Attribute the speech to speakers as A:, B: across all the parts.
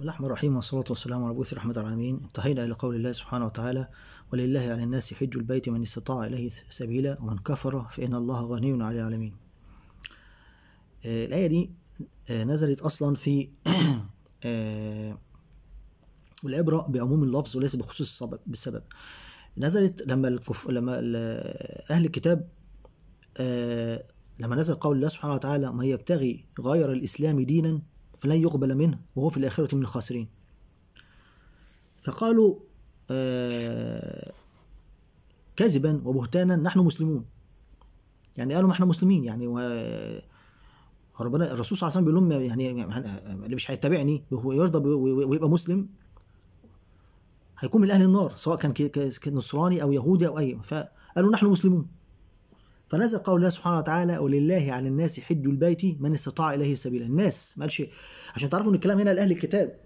A: بسم الله الرحمن الرحيم والصلاة والسلام على بوث رحمة العالمين انتهينا إلى قول الله سبحانه وتعالى ولله على الناس حج البيت من استطاع إليه سبيلا ومن كفر فإن الله غني على العالمين آه، الآية دي آه، نزلت أصلا في والعبرة آه، بعموم اللفظ وليس بخصوص السبب بالسبب نزلت لما الكف... لما أهل الكتاب لما نزل قول الله سبحانه وتعالى ما يبتغي غير الإسلام دينا فلن يقبل منه وهو في الآخرة من الخاسرين فقالوا آه كذبا وبهتانا نحن مسلمون يعني قالوا ما احنا مسلمين يعني آه، ربنا الرسول صلى الله عليه وسلم بيقول لهم يعني, يعني،, يعني، اللي مش هيتبعني وهو يرضى ويبقى مسلم هيكون من اهل النار سواء كان نصراني او يهودي او اي فقالوا نحن مسلمون فنزل قول الله سبحانه وتعالى ولله على الناس حج البيت من استطاع اليه سبيلا الناس ما قالش عشان تعرفوا ان الكلام هنا لاهل الكتاب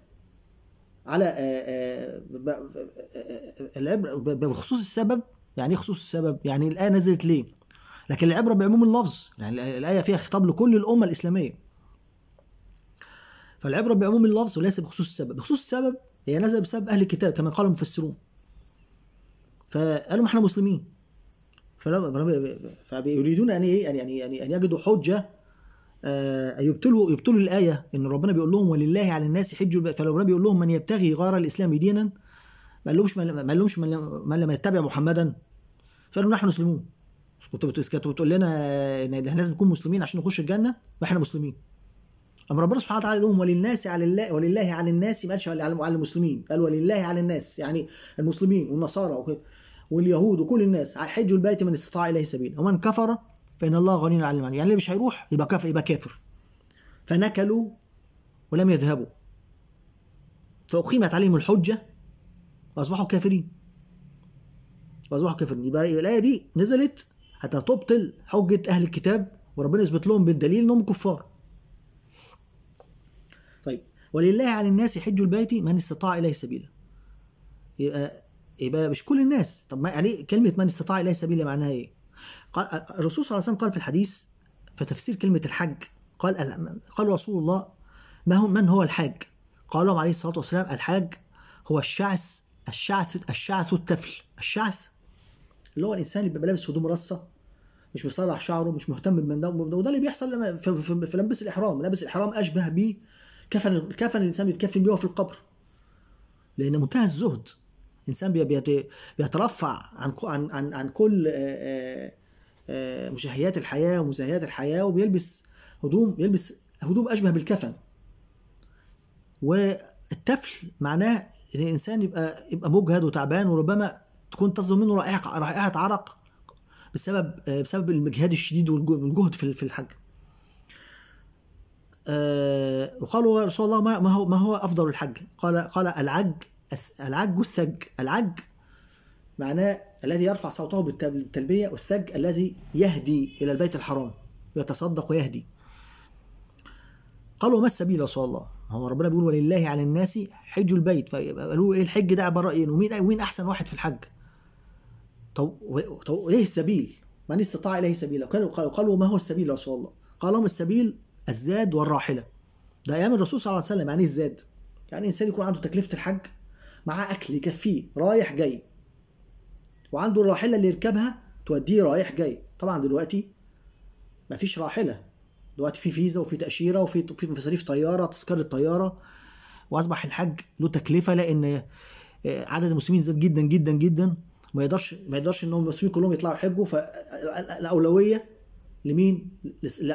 A: على آه، آه، آه، العبره بخصوص السبب يعني ايه خصوص السبب يعني الايه نزلت ليه لكن العبره بعموم اللفظ يعني الايه فيها خطاب لكل الامه الاسلاميه فالعبره بعموم اللفظ وليس بخصوص السبب بخصوص السبب هي نزل بسبب اهل الكتاب كما قال المفسرون فقالوا ما احنا مسلمين فبيريدون ان يعني ايه يعني يعني ان يعني- يعني يجدوا حجه آه، يبطلوا يبطلوا الايه ان ربنا بيقول لهم ولله على الناس حج ربنا بيقول لهم من يبتغي غير الاسلام دينا ما قالهمش ما قالهمش من لم يتبع محمدا فقالوا نحن مسلمون كنت بتقول لنا ان لازم نكون مسلمين عشان نخش الجنه ما احنا مسلمين أما ربنا سبحانه وتعالى لهم وللناس على الله ولله على الناس ما قالش على المسلمين قال ولله على الناس يعني المسلمين والنصارى وكده واليهود وكل الناس هيحجوا البيت من استطاع اليه سبيلا ومن كفر فان الله غني عن العالمين يعني اللي مش هيروح يبقى كافر يبقى كافر فنكلوا ولم يذهبوا فأقيمت عليهم الحجة وأصبحوا كافرين وأصبحوا كافرين يبقى الآية دي نزلت حتى تبطل حجة أهل الكتاب وربنا يثبت لهم بالدليل إنهم كفار طيب ولله على الناس حج البيت من استطاع إليه سبيلا يبقى يبقى مش كل الناس طب ما يعني كلمه من استطاع اليه سبيلا معناها ايه قال الرسول صلى الله عليه وسلم قال في الحديث في تفسير كلمه الحج قال قال رسول الله ما هو من هو الحاج قال لهم عليه الصلاه والسلام الحاج هو الشعث الشعث الشعث التفل الشعث اللي هو الانسان اللي بيبقى لابس هدوم رصه مش بيصلح شعره مش مهتم بمن ده وده اللي بيحصل لما في, في, في لبس الاحرام لابس الاحرام اشبه بيه كفن كفن الانسان بيتكفن بيه في القبر لان منتهى الزهد الانسان بيترفع عن عن عن, عن كل آه، آه، آه، مشاهيات الحياه ومزاهيات الحياه وبيلبس هدوم بيلبس هدوم اشبه بالكفن والتفل معناه ان الانسان يبقى يبقى مجهد وتعبان وربما تكون تصدر منه رائحه رائحه عرق بسبب بسبب المجهاد الشديد والجهد في في الحج وقالوا يا رسول الله ما هو ما هو افضل الحج؟ قال قال العج العج والسج العج معناه الذي يرفع صوته بالتلبية والسج الذي يهدي إلى البيت الحرام يتصدق ويهدي قالوا ما السبيل يا رسول الله هو ربنا بيقول ولله على الناس حج البيت فقالوا ايه الحج ده عباره ايه ومين مين احسن واحد في الحج طب طب ايه السبيل من استطاع اليه سبيلا قالوا قالوا ما هو السبيل يا رسول الله قال لهم السبيل الزاد والراحله ده ايام الرسول صلى الله عليه وسلم يعني إيه الزاد يعني انسان يكون عنده تكلفه الحج معاه اكل يكفيه رايح جاي وعنده الراحله اللي يركبها توديه رايح جاي طبعا دلوقتي مفيش راحله دلوقتي في فيزا وفي تاشيره وفي في مصاريف طياره تذكره طياره واصبح الحج له تكلفه لان آه، عدد المسلمين زاد جدا جدا جدا ما يقدرش ما يقدرش ان المسلمين كلهم يطلعوا يحجوا فالاولويه لمين؟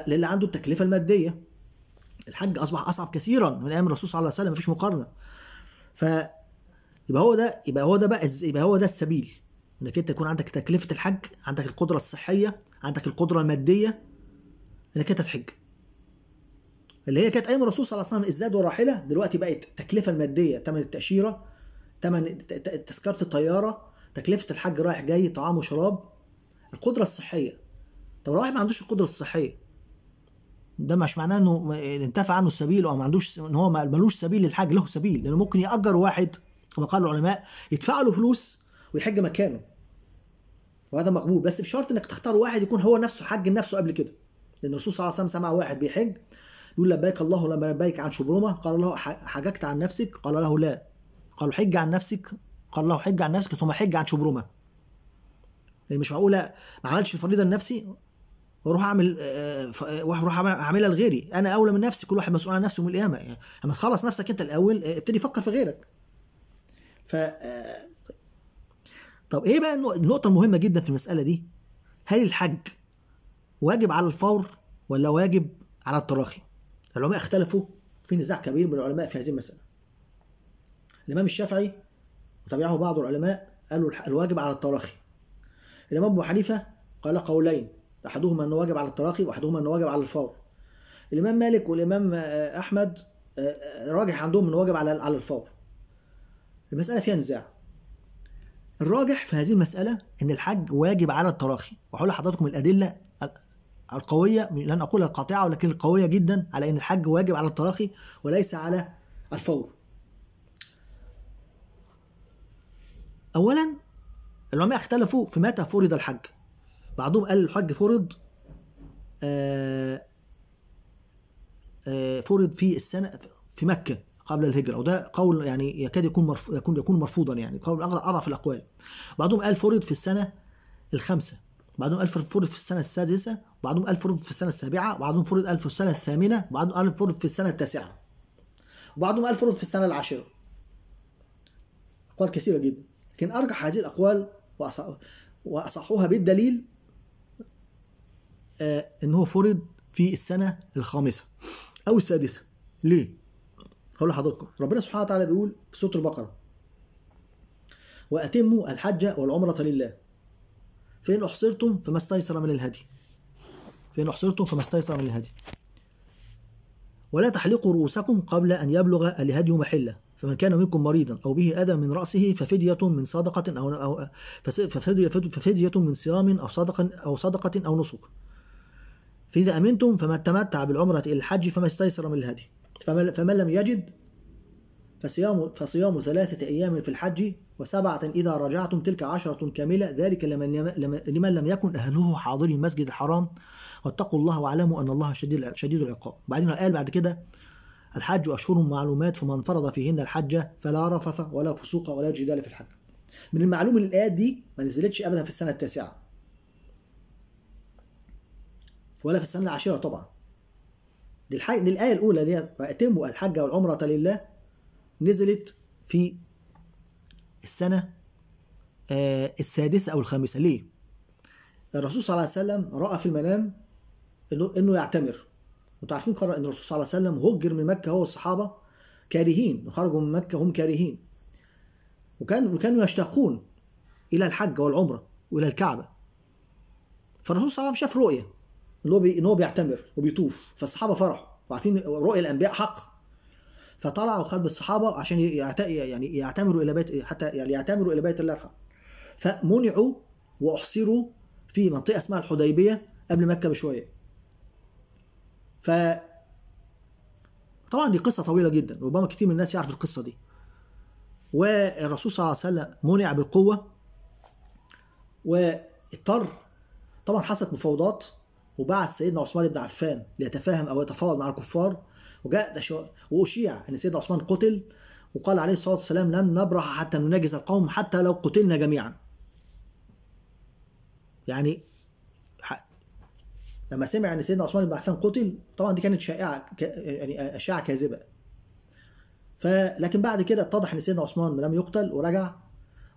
A: للي عنده التكلفه الماديه الحج اصبح اصعب كثيرا من ايام الرسول صلى الله عليه وسلم مفيش مقارنه ف يبقى هو ده يبقى هو ده بقى يبقى هو ده السبيل انك انت يكون عندك تكلفه الحج عندك القدره الصحيه عندك القدره الماديه انك انت تحج اللي هي كانت ايام الرسول صلى الله عليه وسلم الزاد والراحله دلوقتي بقت التكلفه الماديه ثمن التاشيره ثمن تذكره الطياره تكلفه الحج رايح جاي طعام وشراب القدره الصحيه طب لو واحد ما عندوش القدره الصحيه ده مش معناه انه انتفع عنه السبيل او ما عندوش ان هو ملوش سبيل للحج له سبيل لانه ممكن ياجر واحد وقال العلماء يدفع له فلوس ويحج مكانه وهذا مقبول بس بشرط انك تختار واحد يكون هو نفسه حج نفسه قبل كده لان الرسول صلى الله عليه وسلم سمع واحد بيحج يقول لبيك الله لبيك عن شبرمه قال له حججت عن نفسك قال له لا قال حج عن نفسك قال له حج عن نفسك ثم حج عن شبرمه لان يعني مش معقوله ما عملتش الفريضه لنفسي واروح اعمل آه، واحد اروح اعملها لغيري انا اولى من نفسي كل واحد مسؤول عن نفسه من القيامه اما يعني تخلص نفسك انت الاول آه، ابتدي فكر في غيرك ف طب ايه بقى النقطه المهمه جدا في المساله دي هل الحج واجب على الفور ولا واجب على التراخي العلماء اختلفوا في نزاع كبير من العلماء في هذه المساله الامام الشافعي وتبعه بعض العلماء قالوا الواجب على التراخي الامام ابو حنيفه قال قولين احدهما انه واجب على التراخي واحدهما انه واجب على الفور الامام مالك والامام احمد آه، آه، راجح عندهم انه واجب على على الفور المسألة فيها نزاع الراجح في هذه المسألة إن الحج واجب على التراخي وهقول لحضراتكم الأدلة القوية لن أقول القاطعة ولكن القوية جدا على إن الحج واجب على التراخي وليس على الفور أولا العلماء اختلفوا في متى فرض الحج بعضهم قال الحج فرض آه، آه، فرض في السنة في مكة قبل الهجرة وده قول يعني يكاد يكون مرف... يكون يكون مرفوضا يعني قول أضعف الأقوال بعضهم قال فرض في السنة الخامسة بعضهم قال فرض في السنة السادسة وبعضهم قال فرض في السنة السابعة وبعضهم فرض قال في السنة الثامنة وبعضهم قال فرض في السنة التاسعة وبعضهم قال فرض في السنة العاشرة أقوال كثيرة جدا لكن أرجح هذه الأقوال وأصحوها بالدليل آه إن هو فرض في السنة الخامسة أو السادسة ليه؟ هقول لحضراتكم ربنا سبحانه وتعالى بيقول في سوره البقره واتموا الحج والعمره لله فان احصرتم فما استيسر من الهدي فان احصرتم فما استيسر من الهدي ولا تحلقوا رؤوسكم قبل أن يبلغ الهدي محلة فمن كان منكم مريضا أو به أذى من رأسه ففدية من صدقة أو, أو ففدية, ففدية من صيام أو صدقة أو صدقة أو نسك فإذا أمنتم فما تمتع بالعمرة إلى الحج فما استيسر من الهدي فمن لم يجد فصيام فصيام ثلاثة أيام في الحج وسبعة إذا رجعتم تلك عشرة كاملة ذلك لمن, لمن لم يكن أهله حاضر المسجد الحرام واتقوا الله واعلموا أن الله شديد شديد العقاب وبعدين قال بعد كده الحج أشهر معلومات فمن فرض فيهن الحج فلا رفث ولا فسوق ولا جدال في الحج من المعلوم ان الآيات دي ما نزلتش أبدا في السنة التاسعة ولا في السنة العاشرة طبعا دي, الح... دي الآية الأولى دي وأتموا الحج والعمرة لله نزلت في السنة آه السادسة أو الخامسة ليه؟ الرسول صلى الله عليه وسلم رأى في المنام إنه, إنه يعتمر وأنتوا عارفين قرأ إن الرسول صلى الله عليه وسلم هجر من مكة هو والصحابة كارهين وخرجوا من مكة هم كارهين وكان وكانوا يشتاقون إلى الحج والعمرة وإلى الكعبة فالرسول صلى الله عليه وسلم شاف رؤية ان هو ان هو بيعتمر وبيطوف فالصحابه فرحوا وعارفين رؤيا الانبياء حق فطلع وخد بالصحابه عشان يعت... يعني يعتمروا الى بيت حتى يعني يعتمروا الى بيت الله الحق فمنعوا واحصروا في منطقه اسمها الحديبيه قبل مكه بشويه ف طبعا دي قصه طويله جدا ربما كتير من الناس يعرف القصه دي والرسول صلى الله عليه وسلم منع بالقوه واضطر طبعا حصلت مفاوضات وبعث سيدنا عثمان بن عفان ليتفاهم او يتفاوض مع الكفار وجاء ده واشيع ان سيدنا عثمان قتل وقال عليه الصلاه والسلام لم نبرح حتى نناجز القوم حتى لو قتلنا جميعا. يعني لما سمع ان سيدنا عثمان بن عفان قتل طبعا دي كانت شائعه يعني اشاعه كاذبه. فلكن بعد كده اتضح ان سيدنا عثمان لم يقتل ورجع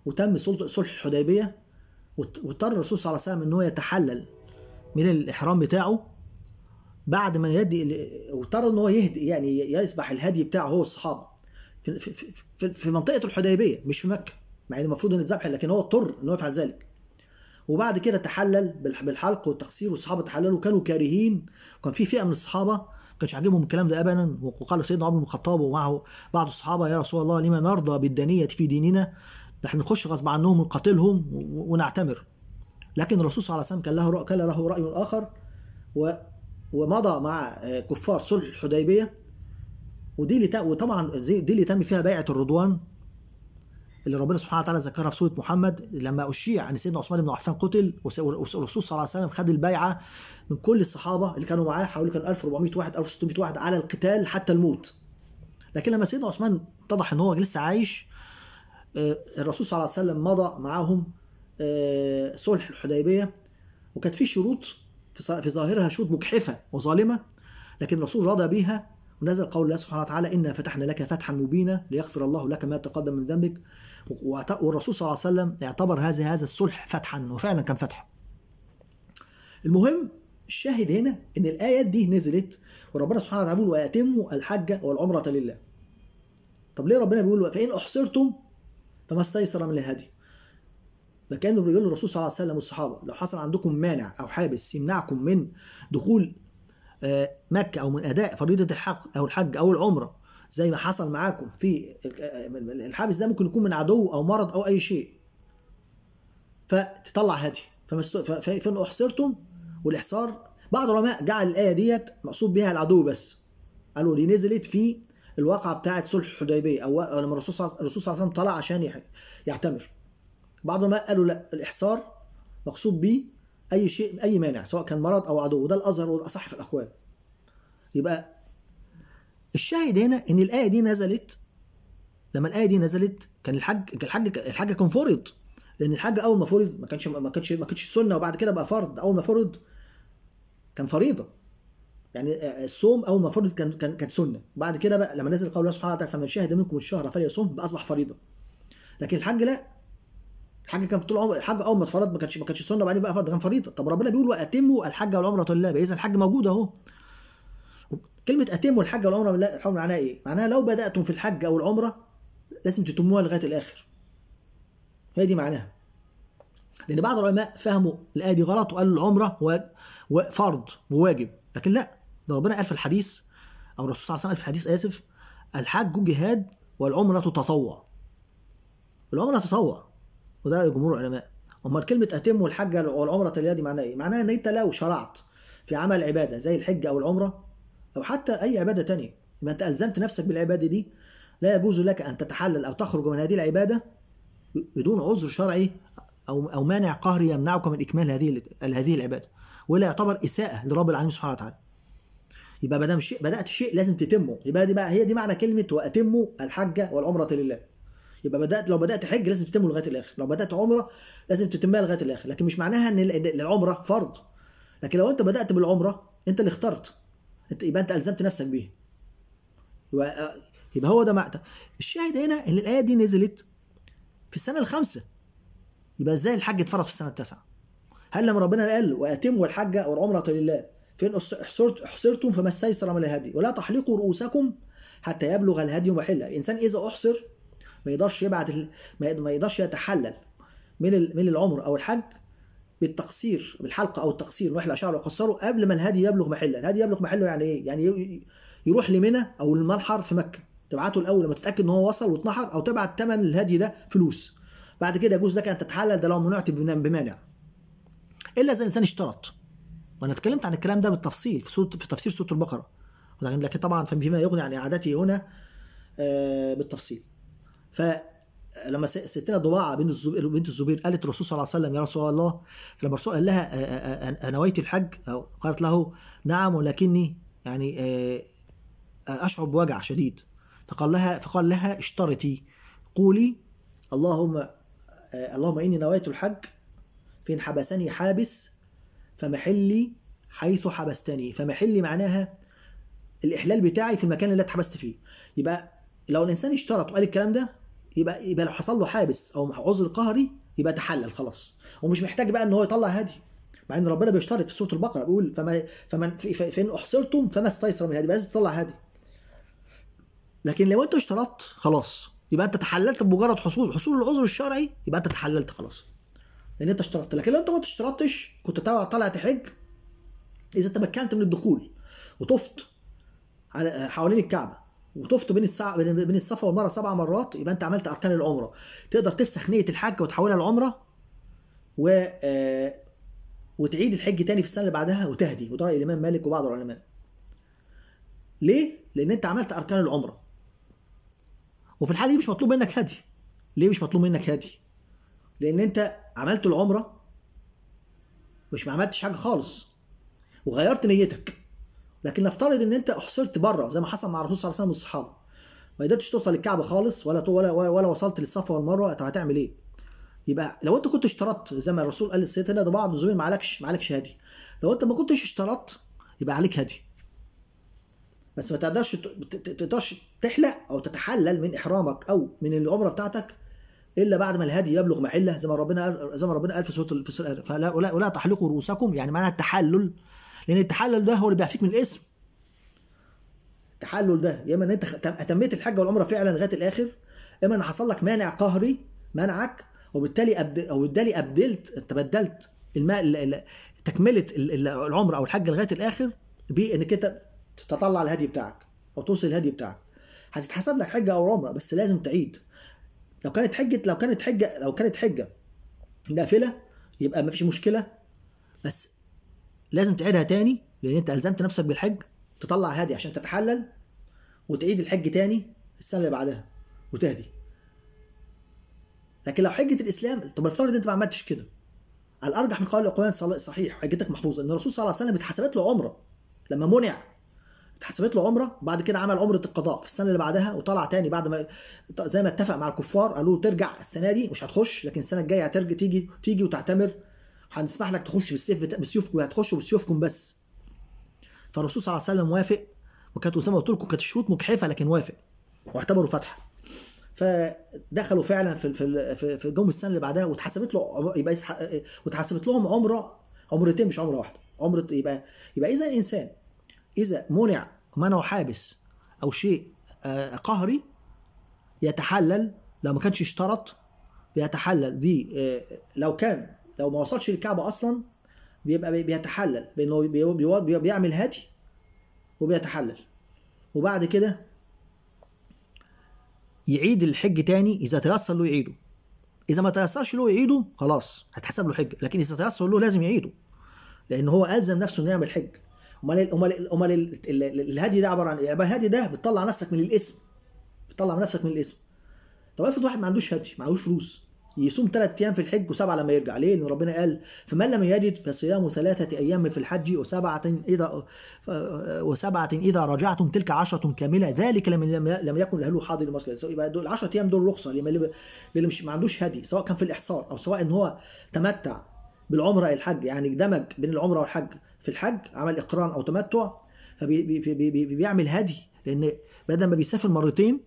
A: وتم صلح الحديبيه واضطر الرسول صلى الله عليه وسلم ان هو يتحلل من الإحرام بتاعه بعد ما يهدي واضطر ان هو يهدي يعني يسبح الهدي بتاعه هو والصحابه في, في, في, في منطقه الحديبيه مش في مكه مع ان المفروض ان الذبح لكن هو اضطر ان هو يفعل ذلك وبعد كده تحلل بالحلق والتقصير والصحابه تحللوا كانوا كارهين وكان في فئه من الصحابه ما كانش عاجبهم الكلام ده ابدا وقال سيدنا عمر بن الخطاب ومعه بعض الصحابه يا رسول الله لما نرضى بالدنيه في ديننا نحن نخش غصب عنهم ونقاتلهم ونعتمر لكن الرسول صلى الله عليه وسلم كان له رأي كان له رأي آخر و ومضى مع كفار صلح الحديبية ودي اللي وطبعا دي اللي تم فيها بيعة الرضوان اللي ربنا سبحانه وتعالى ذكرها في سورة محمد لما أشيع أن سيدنا عثمان بن عفان قتل والرسول صلى الله عليه وسلم خد البيعة من كل الصحابة اللي كانوا معاه حوالي كان 1400 واحد 1600 واحد على القتال حتى الموت لكن لما سيدنا عثمان اتضح ان هو لسه عايش آه، الرسول صلى الله عليه وسلم مضى معاهم آه، صلح الحديبيه وكانت في شروط في ظاهرها شروط مجحفه وظالمه لكن الرسول رضى بها ونزل قول الله سبحانه وتعالى إنا فتحنا لك فتحا مبينا ليغفر الله لك ما تقدم من ذنبك والرسول صلى الله عليه وسلم اعتبر هذا هذا الصلح فتحا وفعلا كان فتح المهم الشاهد هنا ان الايات دي نزلت وربنا سبحانه وتعالى بيقول ويتموا الحج والعمره لله طب ليه ربنا بيقول فان احصرتم فما استيسر من الهدي فكانوا كان بيقول الرسول صلى الله عليه وسلم والصحابه لو حصل عندكم مانع او حابس يمنعكم من دخول آه، مكه او من اداء فريضه الحق او الحج او العمره زي ما حصل معاكم في آه، الحابس ده ممكن يكون من عدو او مرض او اي شيء فتطلع هدي فإن أحصرتم والإحصار بعض العلماء جعل الآية ديت مقصود بها العدو بس قالوا دي نزلت في الواقعة بتاعة صلح الحديبية أو لما الرسول صلى الله عليه وسلم طلع عشان يعتمر بعض ما قالوا لا الاحصار مقصود به اي شيء اي مانع سواء كان مرض او عدو وده الازهر والاصح في الاقوال يبقى الشاهد هنا ان الايه دي نزلت لما الايه دي نزلت كان الحج الحج الحج كان فرض لان الحج اول ما فرض ما كانش ما كانش ما كانش سنه وبعد كده بقى فرض اول ما فرض كان فريضه يعني الصوم اول ما فرض كان كان كانت سنه بعد كده بقى لما نزل قول الله سبحانه وتعالى فمن شهد منكم الشهر فليصوم بقى اصبح فريضه لكن الحج لا الحاج كان طول عمره الحاج اول ما اتفرض ما كانش ما كانش سنه وبعدين بقى فرض كان فريضه طب ربنا بيقول واتموا الحج والعمره لله اذا الحج موجود اهو كلمه اتموا الحج والعمره لله معناها ايه؟ معناها لو بداتم في الحج او العمره لازم تتموها لغايه الاخر هي دي معناها لان بعض العلماء فهموا الايه دي غلط وقالوا العمره فرض وواجب لكن لا ده ربنا قال في الحديث او الرسول صلى الله عليه وسلم قال في الحديث اسف الحج جهاد والعمره تطوع العمره تطوع وده رأي جمهور العلماء امال كلمه اتم الحج والعمره دي معناها ايه معناها ان انت لو شرعت في عمل عباده زي الحج او العمره او حتى اي عباده تانية يبقى انت الزمت نفسك بالعباده دي لا يجوز لك ان تتحلل او تخرج من هذه العباده بدون عذر شرعي او او مانع قهري يمنعك من اكمال هذه هذه العباده ولا يعتبر اساءه لرب العالمين سبحانه وتعالى يبقى ما دام بدات شيء لازم تتمه يبقى دي بقى هي دي معنى كلمه واتموا الحجة والعمره لله يبقى بدات لو بدات حج لازم تتمه لغايه الاخر لو بدات عمره لازم تتمها لغايه الاخر لكن مش معناها ان العمره فرض لكن لو انت بدات بالعمره انت اللي اخترت انت يبقى انت الزمت نفسك بيها يبقى آه، يبقى هو ده معنى الشاهد هنا ان الايه دي نزلت في السنه الخامسه يبقى ازاي الحج اتفرض في السنه التاسعه هل لما ربنا قال واتموا الحج والعمره لله فين احصرت احصرتم فما استيسر من الهدي ولا تحلقوا رؤوسكم حتى يبلغ الهدي محله الانسان اذا احصر ما يقدرش يبعت ما يقدرش يتحلل من من العمر او الحج بالتقصير بالحلقه او التقصير نحلق شعره ويقصره قبل ما الهدي يبلغ محله الهدي يبلغ محله يعني ايه يعني يروح لمنى او المنحر في مكه تبعته الاول لما تتاكد ان هو وصل واتنحر او تبعت ثمن الهدي ده فلوس بعد كده يجوز لك ان تتحلل ده لو منعت بمانع الا اذا الانسان اشترط وانا اتكلمت عن الكلام ده بالتفصيل في سوره في تفسير سوره البقره لكن طبعا فيما يغني عن اعادته هنا آه، بالتفصيل فلما ستنا ضباعه بنت الزبير بنت الزبير قالت الرسول صلى الله عليه وسلم يا رسول الله فلما الرسول قال لها نويت الحج او قالت له نعم ولكني يعني آه، اشعر بوجع شديد فقال لها فقال لها اشترطي قولي اللهم آه، اللهم اني نويت الحج فان حبسني حابس فمحلي حيث حبستني فمحلي معناها الاحلال بتاعي في المكان اللي اتحبست فيه يبقى لو الانسان اشترط وقال الكلام ده يبقى يبقى لو حصل له حابس او عذر قهري يبقى تحلل خلاص ومش محتاج بقى ان هو يطلع هدي مع ان ربنا بيشترط في سوره البقره بيقول فما فمن فان احصرتم فما استيسر من الهدي يبقى لازم تطلع هدي لكن لو انت اشترطت خلاص يبقى انت تحللت بمجرد حصول حصول العذر الشرعي يبقى انت تحللت خلاص لان انت اشترطت لكن لو انت ما اشترطتش كنت طالع تحج اذا تمكنت من الدخول وطفت حوالين الكعبه وطفت بين الساعة بين الصفا والمروه سبع مرات يبقى انت عملت اركان العمره تقدر تفسخ نيه الحج وتحولها لعمره و آه، وتعيد الحج تاني في السنه اللي بعدها وتهدي وده راي الامام مالك وبعض العلماء ليه لان انت عملت اركان العمره وفي الحاله دي مش مطلوب منك هدي ليه مش مطلوب منك هدي لان انت عملت العمره مش ما عملتش حاجه خالص وغيرت نيتك لكن نفترض ان انت احصرت بره زي ما حصل مع الرسول صلى الله عليه وسلم والصحابه ما قدرتش توصل للكعبه خالص ولا ولا ولا وصلت للصفا والمروه طب هتعمل ايه؟ يبقى لو انت كنت اشترطت زي ما الرسول قال لسيدنا ده بعض الزميل معلكش معلكش هدي لو انت ما كنتش اشترطت يبقى عليك هدي بس ما تقدرش تقدرش تحلق او تتحلل من احرامك او من العمره بتاعتك الا بعد ما الهدي يبلغ محله زي ما ربنا قال زي ما ربنا قال في سوره ولا, ولا تحلقوا رؤوسكم يعني معنى التحلل لان التحلل ده هو اللي بيعفيك من الاسم التحلل ده يا اما ان انت اتميت الحج والعمره فعلا لغايه الاخر يا اما ان حصل لك مانع قهري منعك وبالتالي أبدل او بالتالي ابدلت تبدلت الماء تكمله العمره او الحج لغايه الاخر بانك انت تطلع الهدي بتاعك او توصل الهدي بتاعك هتتحسب لك حجه او عمره بس لازم تعيد لو كانت حجه لو كانت حجه لو كانت حجه نافله يبقى ما فيش مشكله بس لازم تعيدها تاني لان انت الزمت نفسك بالحج تطلع هادي عشان تتحلل وتعيد الحج تاني السنه اللي بعدها وتهدي لكن لو حجه الاسلام طب افترض انت ما عملتش كده الارجح من قول القران صحيح حجتك محفوظه ان الرسول صلى الله عليه وسلم اتحسبت له عمره لما منع اتحسبت له عمره بعد كده عمل عمره القضاء في السنه اللي بعدها وطلع تاني بعد ما زي ما اتفق مع الكفار قالوا له ترجع السنه دي مش هتخش لكن السنه الجايه هترجع تيجي تيجي وتعتمر هنسمح لك تخش بالسيف بسيوفكم هتخشوا يعني بسيوفكم بس فالرسول صلى الله عليه وسلم وافق وكانت اسامه قلت لكم كانت الشروط مجحفه لكن وافق واعتبروا فتحه فدخلوا فعلا في في في جم السنه اللي بعدها واتحسبت له يبقى واتحسبت لهم عمره عمرتين مش عمره واحده عمره يبقى يبقى اذا الانسان اذا منع منعه حابس او شيء آه، قهري يتحلل لو ما كانش اشترط بيتحلل ب آه، لو كان لو ما وصلش للكعبة أصلا بيبقى بيتحلل بأنه بيعمل هدي وبيتحلل وبعد كده يعيد الحج تاني إذا تيسر له يعيده إذا ما تيسرش له يعيده خلاص هتحسب له حج لكن إذا تيسر له لازم يعيده لأن هو ألزم نفسه إنه يعمل حج امال امال امال الهدي ده عباره عن ايه؟ يبقى الهدي ده بتطلع نفسك من الاسم بتطلع نفسك من الاسم طب افرض واحد ما عندوش هدي ما عندوش فلوس يصوم ثلاث ايام في الحج وسبعه لما يرجع ليه؟ لان ربنا قال فمن لم يجد فصيام ثلاثه ايام في الحج وسبعه اذا وسبعه اذا رجعتم تلك عشره كامله ذلك لمن لم يكن اهله حاضر المسجد يبقى دول 10 ايام دول رخصه للي مش ما عندوش هدي سواء كان في الاحصار او سواء ان هو تمتع بالعمره الحج يعني دمج بين العمره والحج في الحج عمل اقران او تمتع فبيعمل هدي لان بدل ما بيسافر مرتين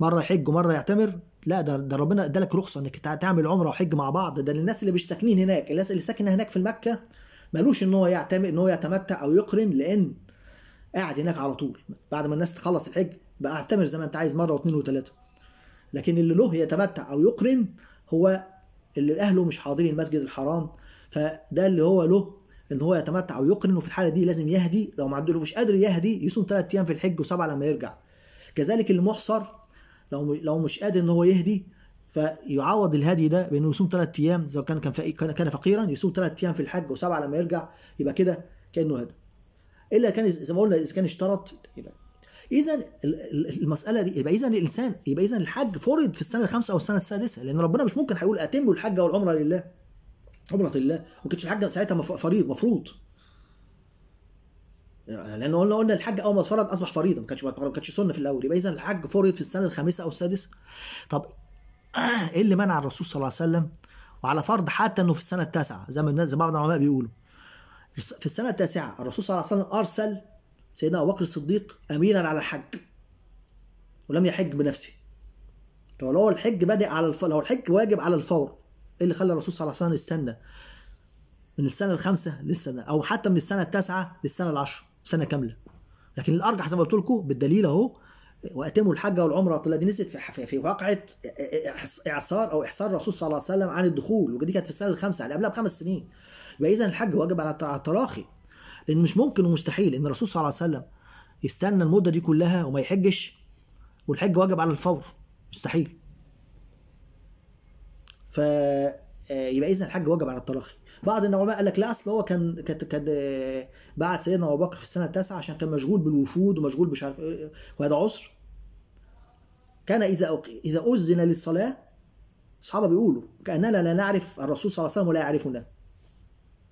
A: مره يحج ومره يعتمر لا ده ده ربنا ادالك رخصه انك تعمل عمره وحج مع بعض ده للناس اللي مش ساكنين هناك الناس اللي ساكنه هناك في مكه مالوش ان هو يعتمد ان هو يتمتع او يقرن لان قاعد هناك على طول بعد ما الناس تخلص الحج بقى اعتمر زي ما انت عايز مره واثنين وثلاثه لكن اللي له يتمتع او يقرن هو اللي اهله مش حاضرين المسجد الحرام فده اللي هو له ان هو يتمتع ويقرن وفي الحاله دي لازم يهدي لو ما عندوش مش قادر يهدي يصوم ثلاث ايام في الحج وسبعه لما يرجع كذلك المحصر لو لو مش قادر ان هو يهدي فيعوض الهدي ده بانه يصوم ثلاث ايام اذا كان كان كان فقيرا يصوم ثلاث ايام في الحج وسبعه لما يرجع يبقى كده كانه هدى الا كان زي ما قلنا اذا كان اشترط يبقى اذا المساله دي يبقى اذا الانسان يبقى اذا الحج فرض في السنه الخامسه او السنه السادسه لان ربنا مش ممكن هيقول اتموا الحج والعمره لله عمره لله ما كانتش الحج ساعتها فريض مفروض لان قلنا قلنا الحج اول ما اتفرض اصبح فريضه ما كانش ما كانش سنه في الاول يبقى اذا الحج فرض في السنه الخامسه او السادسه طب ايه اللي منع الرسول صلى الله عليه وسلم وعلى فرض حتى انه في السنه التاسعه زي ما الناس بعض العلماء بيقولوا في السنه التاسعه الرسول صلى الله عليه وسلم ارسل سيدنا ابو بكر الصديق اميرا على الحج ولم يحج بنفسه طب لو الحج بادئ على الف... لو الحج واجب على الفور ايه اللي خلى الرسول صلى الله عليه وسلم يستنى من السنه الخامسه للسنه او حتى من السنه التاسعه للسنه العشر سنه كامله لكن الارجح زي ما قلت لكم بالدليل اهو واتموا الحج والعمره طلع دي نزلت في في واقعه اعصار او احصار الرسول صلى الله عليه وسلم عن الدخول ودي كانت في السنه الخامسه يعني قبلها بخمس سنين يبقى اذا الحج واجب على التراخي لان مش ممكن ومستحيل ان الرسول صلى الله عليه وسلم يستنى المده دي كلها وما يحجش والحج واجب على الفور مستحيل ف آه، يبقى اذا الحج واجب على التراخي بعض العلماء قال لك لا اصل هو كان كان كان آه، بعت سيدنا ابو بكر في السنه التاسعه عشان كان مشغول بالوفود ومشغول مش عارف آه، وهذا عسر كان اذا اذا اذن للصلاه الصحابه بيقولوا كاننا لا نعرف الرسول صلى الله عليه وسلم ولا يعرفنا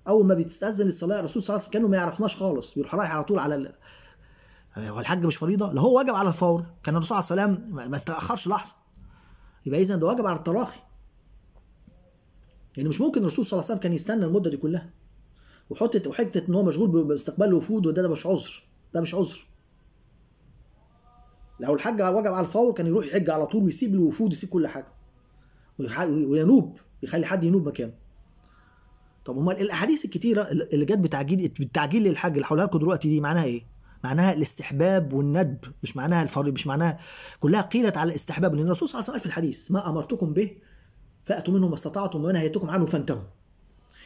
A: اول ما بتستاذن للصلاه الرسول صلى الله عليه وسلم كانه ما يعرفناش خالص بيروح رايح على طول على ال... هو الحج مش فريضه لا هو واجب على الفور كان الرسول عليه والسلام ما تاخرش لحظه يبقى اذا ده واجب على التراخي يعني مش ممكن الرسول صلى الله عليه وسلم كان يستنى المده دي كلها وحته وحته ان هو مشغول باستقبال الوفود وده ده مش عذر ده مش عذر لو الحج وجب على الفور كان يروح يحج على طول ويسيب الوفود ويسيب كل حاجه وينوب يخلي حد ينوب مكانه طب امال الاحاديث الكتيره اللي جت بتعجيل بالتعجيل للحج اللي هقولها لكم دلوقتي دي معناها ايه؟ معناها الاستحباب والندب مش معناها الفرض مش معناها كلها قيلت على الاستحباب لان الرسول صلى الله عليه وسلم في الحديث ما امرتكم به فاتوا منه ما استطعتم ومن هيتكم عنه فانتهوا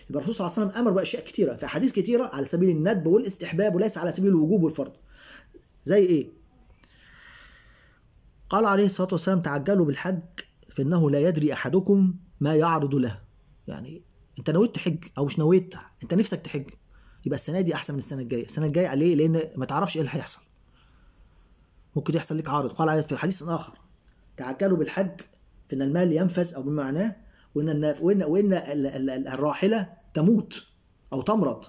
A: يبقى الرسول صلى الله عليه وسلم امر باشياء كثيره في احاديث كثيره على سبيل الندب والاستحباب وليس على سبيل الوجوب والفرض زي ايه قال عليه الصلاه والسلام تعجلوا بالحج فانه لا يدري احدكم ما يعرض له يعني انت نويت تحج او مش نويت انت نفسك تحج يبقى السنه دي احسن من السنه الجايه السنه الجايه ليه لان ما تعرفش ايه اللي هيحصل ممكن يحصل لك عارض قال في حديث اخر تعجلوا بالحج ان المال ينفذ او بمعناه وان وان وان الراحله تموت او تمرض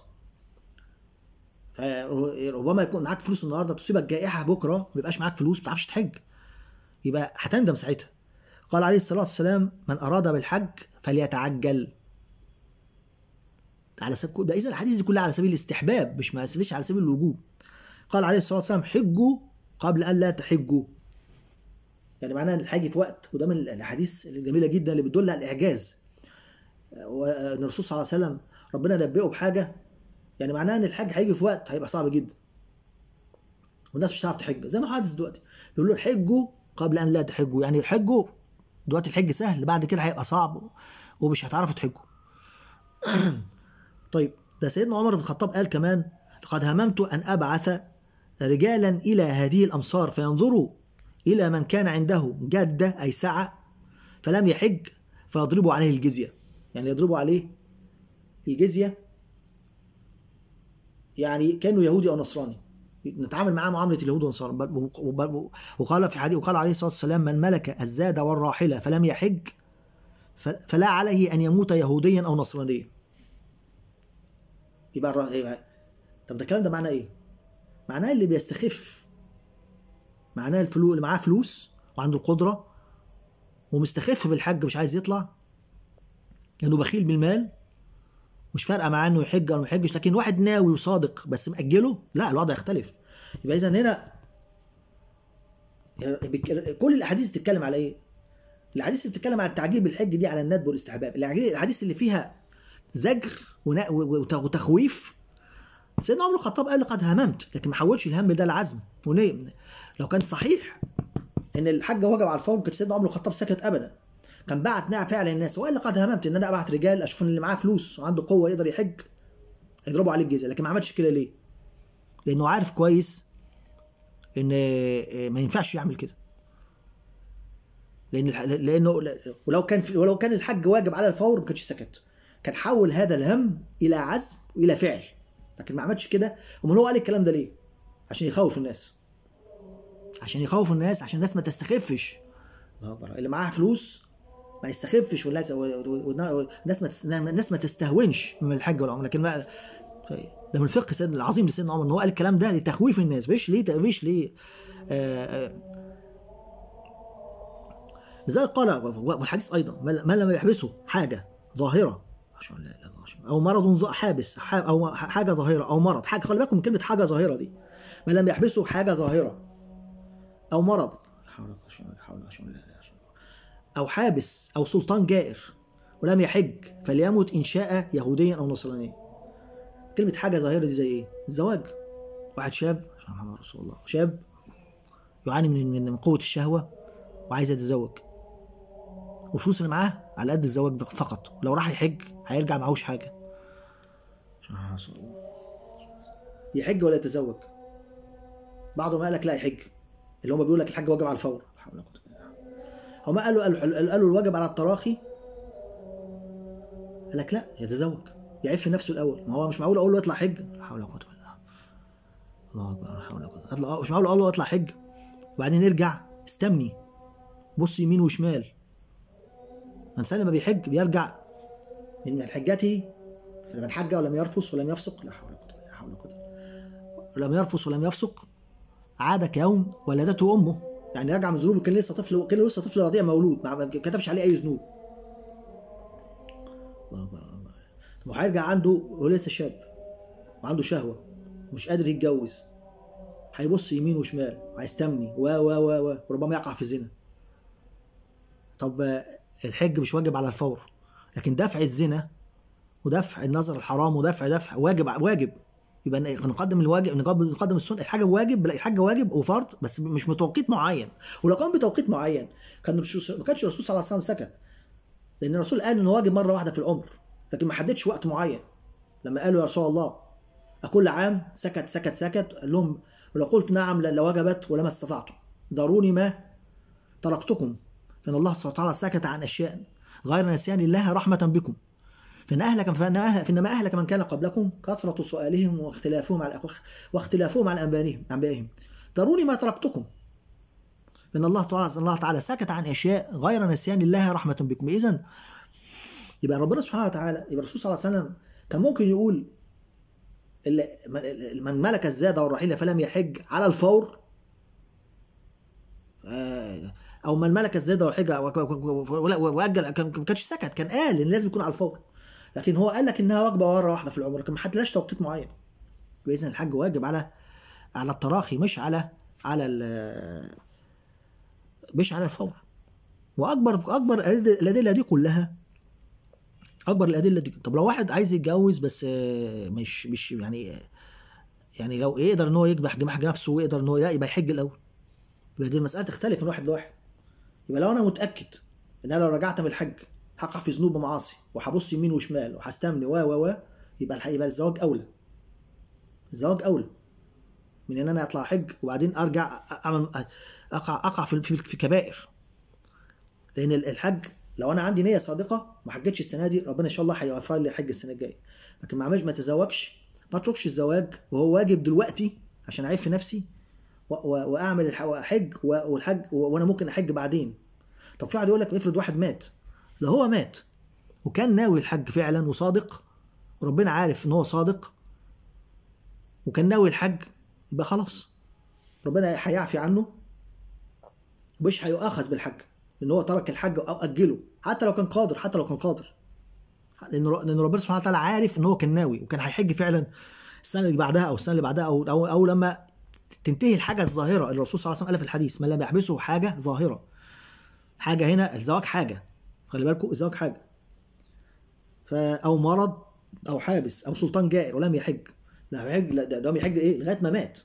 A: ربما يكون معاك فلوس النهارده تصيبك جائحه بكره ما يبقاش معاك فلوس ما تعرفش تحج يبقى هتندم ساعتها قال عليه الصلاه والسلام من اراد بالحج فليتعجل على سبيل ده اذا الحديث دي كلها على سبيل الاستحباب مش ما على سبيل الوجوب قال عليه الصلاه والسلام حجوا قبل ان لا تحجوا يعني معناها ان هيجي في وقت وده من الاحاديث الجميله جدا اللي بتدل على الاعجاز وان الرسول صلى الله عليه وسلم ربنا نبئه بحاجه يعني معناها ان الحج هيجي في وقت هيبقى صعب جدا والناس مش هتعرف تحج زي ما حدث دلوقتي بيقول له حجوا قبل ان لا تحجوا يعني حجوا دلوقتي الحج سهل بعد كده هيبقى صعب ومش هتعرفوا تحجوا طيب ده سيدنا عمر بن الخطاب قال كمان لقد هممت ان ابعث رجالا الى هذه الامصار فينظروا إلى من كان عنده جادة أي سعة فلم يحج فيضربوا عليه الجزية يعني يضربوا عليه الجزية يعني كأنه يهودي أو نصراني نتعامل معاه معاملة اليهود والنصارى وقال في حديث وقال عليه الصلاة والسلام من ملك الزاد والراحلة فلم يحج فلا عليه أن يموت يهوديا أو نصرانيا يبقى طب ده الكلام ده معناه إيه؟ معناه اللي بيستخف معناه الفلو اللي معاه فلوس وعنده القدره ومستخف بالحج مش عايز يطلع لانه يعني بخيل بالمال مش فارقه معاه انه يحج او ما يحجش لكن واحد ناوي وصادق بس مأجله لا الوضع يختلف يبقى اذا هنا يعني كل الاحاديث بتتكلم على ايه؟ الاحاديث اللي بتتكلم على التعجيل بالحج دي على الندب والاستحباب، الاحاديث اللي فيها زجر وتخويف سيدنا عمر الخطاب قال لقد هممت لكن ما حولش الهم ده لعزم وليه لو كان صحيح ان الحج وجب على الفور كان سيدنا عمر الخطاب سكت ابدا كان بعت نعم فعلا للناس وقال لقد هممت ان انا ابعت رجال اشوف ان اللي معاه فلوس وعنده قوه يقدر يحج يضربوا عليه الجزيه لكن ما عملش كده ليه؟ لانه عارف كويس ان آه، ما ينفعش يعمل كده لان لانه ولو كان ولو كان الحج واجب على الفور ما كانش سكت كان حول هذا الهم الى عزم والى فعل لكن ما عملش كده امال هو قال الكلام ده ليه عشان يخوف الناس عشان يخوف الناس عشان الناس ما تستخفش الله اكبر اللي معاها فلوس ما يستخفش والناس والناس ما الناس ما تستهونش من الحج والعمره لكن ما طيب، ده من الفقه سيدنا العظيم لسيدنا عمر ان هو قال الكلام ده لتخويف الناس مش ليه مش ليه آه آه لذلك قال والحديث ايضا من لم يحبسه حاجه ظاهره غشوم لا لا غشوم او مرض حابس او حاجه ظاهره او مرض حاجه خلي بالكم من كلمه حاجه ظاهره دي ما لم يحبسه حاجه ظاهره او مرض لا حول ولا قوه الا بالله او حابس او سلطان جائر ولم يحج فليمت ان شاء يهوديا او نصرانيا كلمه حاجه ظاهره دي زي ايه الزواج واحد شاب محمد رسول الله شاب يعاني من من قوه الشهوه وعايز يتزوج وشو اللي معاه على قد الزواج ده فقط ولو راح يحج هيرجع معهوش حاجه يحج ولا يتزوج بعضهم قال لك لا يحج اللي هم بيقول لك الحج واجب على الفور هم قالوا قالوا قالوا الواجب على التراخي قال لك لا يتزوج يعف نفسه الاول ما هو مش معقول اقول له اطلع حج لا حول ولا قوه الا الله اكبر لا حول ولا قوه مش معقول اقول له اطلع حج وبعدين ارجع استمني بص يمين وشمال الإنسان لما بيحج بيرجع من حجته فمن حج ولم يرفث ولم يفسق لا حول ولا قوة لا حول ولا قوة لم يرفث ولم يفسق عاد كيوم ولدته امه يعني رجع من ذنوبه كان لسه طفل كان لسه طفل رضيع مولود ما كتبش عليه اي ذنوب الله اكبر وهيرجع عنده ولسه لسه شاب وعنده شهوه مش قادر يتجوز هيبص يمين وشمال هيستمني و و و و وربما يقع في زنا طب الحج مش واجب على الفور لكن دفع الزنا ودفع النظر الحرام ودفع دفع واجب واجب يبقى نقدم الواجب نقدم السنه الحاجه واجب لا الحاجه واجب وفرض بس مش بتوقيت معين ولو كان بتوقيت معين كان ما كانش الرسول صلى الله عليه وسلم سكت لان الرسول قال انه واجب مره واحده في العمر لكن ما حددش وقت معين لما قالوا يا رسول الله أكل عام سكت سكت سكت قال لهم ولو قلت نعم لوجبت ولما استطعتم ضروني ما تركتكم فإن الله سبحانه وتعالى سكت عن أشياء غير نسيان الله رحمة بكم فإن أهلك أه- فإنما أهلك من كان قبلكم كثرة سؤالهم واختلافهم على واختلافهم على أنبائهم أنبائهم تروني ما تركتكم فإن الله تعالى الله تعالى سكت عن أشياء غير نسيان الله رحمة بكم إذا يبقى ربنا سبحانه وتعالى يبقى الرسول صلى الله عليه وسلم كان ممكن يقول من ملك الزاد والرحيل فلم يحج على الفور آه، او ما الملكه الزياده والحجه واجل كان ما كانش سكت كان قال ان لازم يكون على الفور لكن هو قال لك انها وجبه مره واحده في العمر لكن ما حدلاش توقيت معين باذن الحج واجب على على التراخي مش على على ال مش على الفور واكبر اكبر الادله دي كلها اكبر الادله دي طب لو واحد عايز يتجوز بس آه، مش مش يعني يعني لو إيه، يقدر ان هو يجبح جماح نفسه ويقدر ان هو يبقى يحج الاول يبقى دي المساله تختلف من واحد لواحد يبقى لو انا متاكد ان انا لو رجعت من الحج هقع في ذنوب ومعاصي وهبص يمين وشمال وهستمن و و و يبقى يبقى الزواج اولى الزواج اولى من ان انا اطلع حج وبعدين ارجع اعمل اقع اقع في في كبائر لان الحج لو انا عندي نيه صادقه ما حجتش السنه دي ربنا ان شاء الله هيوفق لي حج السنه الجايه لكن ما عملش ما اتزوجش ما اتركش الزواج وهو واجب دلوقتي عشان اعيب في نفسي واعمل احج والحج وانا ممكن احج بعدين طب في واحد يقول لك افرض واحد مات لو هو مات وكان ناوي الحج فعلا وصادق وربنا عارف ان هو صادق وكان ناوي الحج يبقى خلاص ربنا هيعفي عنه مش هيؤاخذ بالحج ان هو ترك الحج او اجله حتى لو كان قادر حتى لو كان قادر لان لان ربنا سبحانه وتعالى عارف ان هو كان ناوي وكان هيحج فعلا السنه اللي بعدها او السنه اللي بعدها او او, أو لما تنتهي الحاجه الظاهره اللي الرسول صلى الله عليه وسلم قال في الحديث ما لم يحبسه حاجه ظاهره حاجه هنا الزواج حاجه خلي بالكم الزواج حاجه فا او مرض او حابس او سلطان جائر ولم يحج لا يحج لا ده يحج ايه لغايه ما مات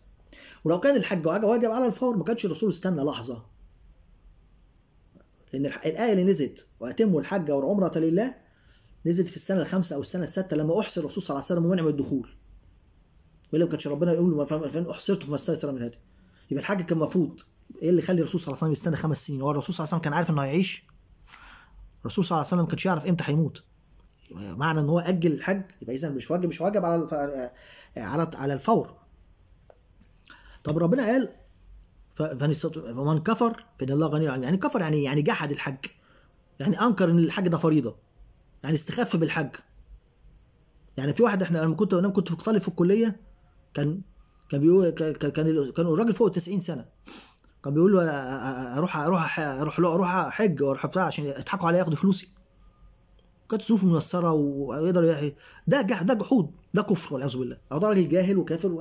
A: ولو كان الحج واجب على الفور ما كانش الرسول استنى لحظه لان الايه اللي نزلت واتموا الحج والعمره لله نزلت في السنه الخامسه او السنه السادسه لما احصر الرسول صلى الله عليه وسلم ومنع من الدخول والا ما كانش ربنا يقول له فان احصرتم فما استيسر من الهدي يبقى الحاج كان المفروض ايه اللي يخلي الرسول صلى الله عليه وسلم يستنى خمس سنين هو الرسول صلى الله عليه وسلم كان عارف انه هيعيش الرسول صلى الله عليه وسلم ما كانش يعرف امتى هيموت معنى ان هو اجل الحج يبقى اذا مش واجب مش واجب على على على الفور طب ربنا قال ف... فمن كفر فان الله غني عنه يعني كفر يعني يعني جحد الحج يعني انكر ان الحج ده فريضه يعني استخف بالحج يعني في واحد احنا لما كنت انا كنت في طالب في الكليه كان كان بيقول كان كان الراجل فوق ال 90 سنه كان بيقول له اروح اروح اروح له اروح حج واروح بتاع عشان يضحكوا عليا ياخدوا فلوسي كانت ظروفه ميسره ويقدر ده جح ده جحود ده كفر والعياذ بالله هو ده راجل جاهل وكافر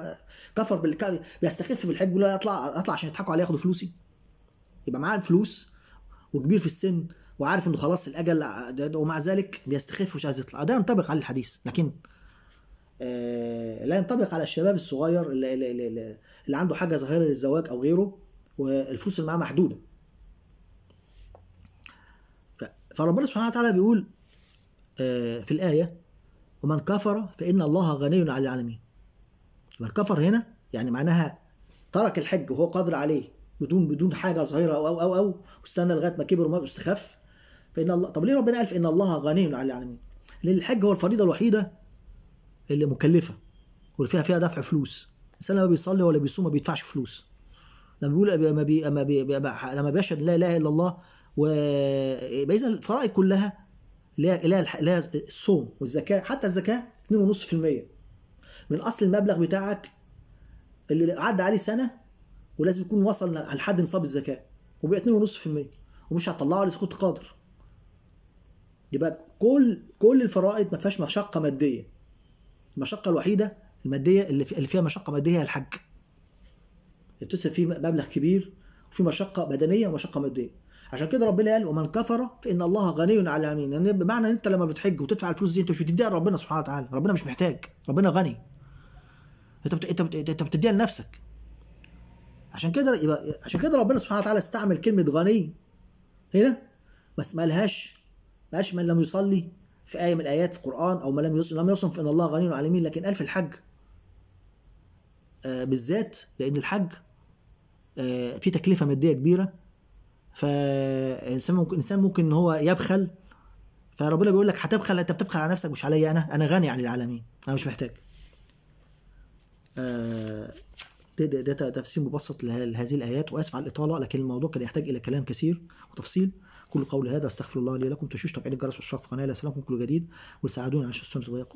A: وكفر بال... بيستخف بالحج بيقول اطلع اطلع عشان يضحكوا عليا ياخدوا فلوسي يبقى معاه الفلوس وكبير في السن وعارف انه خلاص الاجل ومع ذلك بيستخف ومش عايز يطلع ده ينطبق عليه الحديث لكن آه، لا ينطبق على الشباب الصغير اللي, اللي, اللي عنده حاجه ظاهره للزواج او غيره والفلوس اللي معاه محدوده فربنا سبحانه وتعالى بيقول آه، في الايه ومن كفر فان الله غني عن العالمين من كفر هنا يعني معناها ترك الحج وهو قادر عليه بدون بدون حاجه ظاهره او او او او واستنى لغايه ما كبر وما استخف فان الله طب ليه ربنا قال فان الله غني عن العالمين؟ لان الحج هو الفريضه الوحيده اللي مكلفه واللي فيها فيها دفع فلوس الانسان لما بيصلي ولا بيصوم ما بيدفعش فلوس لما بيقول ما بي بي لما بيشهد لا اله الا الله و اذا الفرائض كلها اللي هي اللي هي الصوم والزكاه حتى الزكاه 2.5% من اصل المبلغ بتاعك اللي عدى عليه سنه ولازم يكون وصل لحد نصاب الزكاه وبقى 2.5% ومش هتطلعه لسه كنت قادر يبقى كل كل الفرائض ما فيهاش مشقه ماديه المشقه الوحيده الماديه اللي, في اللي فيها مشقه ماديه هي الحج بتصرف فيه مبلغ كبير وفي مشقه بدنيه ومشقه ماديه عشان كده ربنا قال ومن كفر فان الله غني على العالمين يعني بمعنى ان انت لما بتحج وتدفع الفلوس دي انت مش بتديها لربنا سبحانه وتعالى ربنا مش محتاج ربنا غني انت بت... انت بت... انت بتديها لنفسك عشان كده يبقى عشان كده ربنا سبحانه وتعالى استعمل كلمه غني هنا بس ما لهاش ما من لم يصلي في آية من آيات القرآن أو ما لم يصنف لم يصنف أن الله غني عن العالمين لكن قال في الحج آه، بالذات لأن الحج آه، في تكلفة مادية كبيرة فالإنسان ممكن إنسان ممكن إن هو يبخل فربنا بيقول لك هتبخل أنت بتبخل على نفسك مش عليا أنا أنا غني عن العالمين أنا مش محتاج آه، ده, ده, ده تفسير مبسط لهذه الآيات وأسف على الإطالة لكن الموضوع كان يحتاج إلى كلام كثير وتفصيل كل قول هذا استغفر الله لي لكم تشوش تفعيل الجرس والاشتراك في القناه ليس كل جديد وساعدونا على السنه